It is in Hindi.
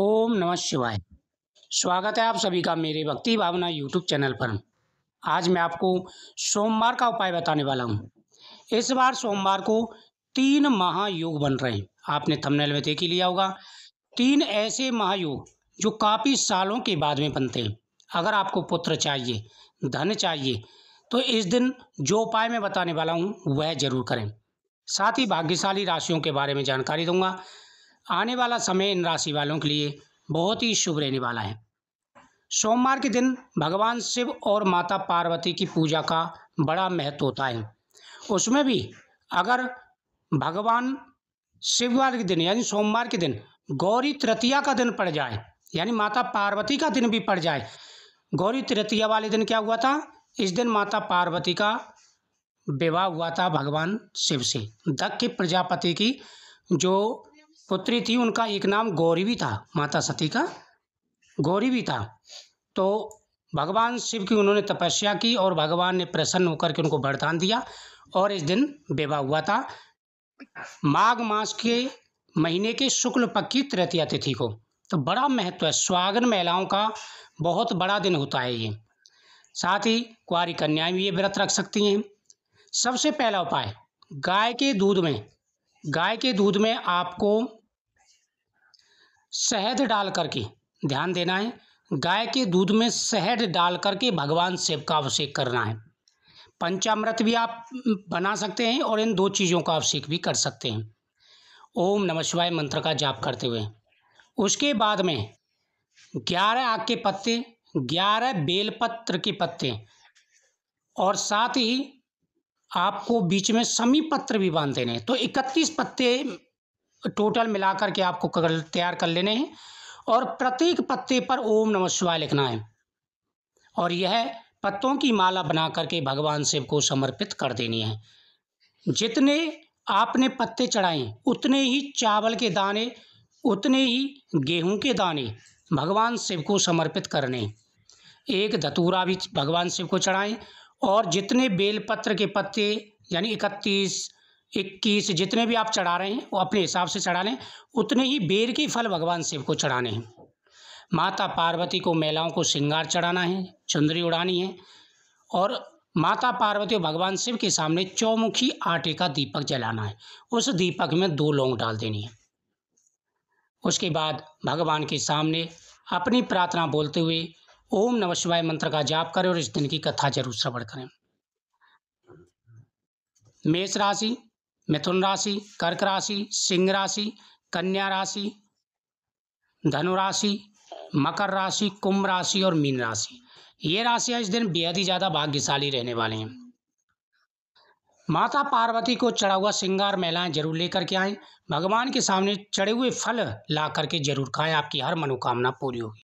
ओम नमः शिवाय स्वागत है आप सभी का मेरे भक्ति भावना यूट्यूब चैनल पर आज मैं आपको सोमवार का उपाय बताने वाला हूँ इस बार सोमवार को तीन महायोग बन रहे हैं आपने थंबनेल में देख ही लिया होगा तीन ऐसे महायोग जो काफ़ी सालों के बाद में बनते हैं अगर आपको पुत्र चाहिए धन चाहिए तो इस दिन जो उपाय मैं बताने वाला हूँ वह जरूर करें साथ ही भाग्यशाली राशियों के बारे में जानकारी दूंगा आने वाला समय इन राशि वालों के लिए बहुत ही शुभ रहने वाला है सोमवार के दिन भगवान शिव और माता पार्वती की पूजा का बड़ा महत्व होता है उसमें भी अगर भगवान शिववार के दिन यानी सोमवार के दिन गौरी तृतीया का दिन पड़ जाए यानी माता पार्वती का दिन भी पड़ जाए गौरी तृतीया वाले दिन क्या हुआ था इस दिन माता पार्वती का विवाह हुआ था भगवान शिव से दक्ष प्रजापति की जो पुत्री थी उनका एक नाम गौरी भी था माता सती का गौरी भी था तो भगवान शिव की उन्होंने तपस्या की और भगवान ने प्रसन्न होकर के उनको वरदान दिया और इस दिन विवाह हुआ था माघ मास के महीने के शुक्ल पक्ष की तृतीया तिथि को तो बड़ा महत्व है स्वागन महिलाओं का बहुत बड़ा दिन होता है ये साथ ही कुआरी कन्याएं भी ये व्रत रख सकती हैं सबसे पहला उपाय गाय के दूध में गाय के दूध में आपको शहद डाल करके ध्यान देना है गाय के दूध में शहद डाल करके भगवान शिव का अभिषेक करना है पंचामृत भी आप बना सकते हैं और इन दो चीज़ों का अभिषेक भी कर सकते हैं ओम नमः शिवाय मंत्र का जाप करते हुए उसके बाद में ग्यारह आग के पत्ते ग्यारह बेलपत्र के पत्ते और साथ ही आपको बीच में समी पत्र भी बांध देने तो इकतीस पत्ते टोटल मिलाकर के आपको तैयार कर लेने हैं और प्रत्येक पत्ते पर ओम नम शिवाय लिखना है और यह पत्तों की माला बना करके भगवान शिव को समर्पित कर देनी है जितने आपने पत्ते चढ़ाए उतने ही चावल के दाने उतने ही गेहूं के दाने भगवान शिव को समर्पित करने एक धतूरा भी भगवान शिव को चढ़ाएं और जितने बेलपत्र के पत्ते यानी इकतीस इक्कीस जितने भी आप चढ़ा रहे हैं वो अपने हिसाब से चढ़ा लें उतने ही बेर के फल भगवान शिव को चढ़ाने हैं माता पार्वती को महिलाओं को श्रृंगार चढ़ाना है चुंदरी उड़ानी है और माता पार्वती और भगवान शिव के सामने चौमुखी आटे का दीपक जलाना है उस दीपक में दो लौंग डाल देनी है उसके बाद भगवान के सामने अपनी प्रार्थना बोलते हुए ओम नम शिवाय मंत्र का जाप करें और इस दिन की कथा जरूर श्रवण करें मेष राशि मिथुन राशि कर्क राशि सिंह राशि कन्या राशि धनु राशि मकर राशि कुंभ राशि और मीन राशि ये राशियां इस दिन बेहद ही ज़्यादा भाग्यशाली रहने वाले हैं माता पार्वती को चढ़ा हुआ श्रृंगार महिलाएं जरूर लेकर के आएं भगवान के सामने चढ़े हुए फल ला करके जरूर खाएं आपकी हर मनोकामना पूरी होगी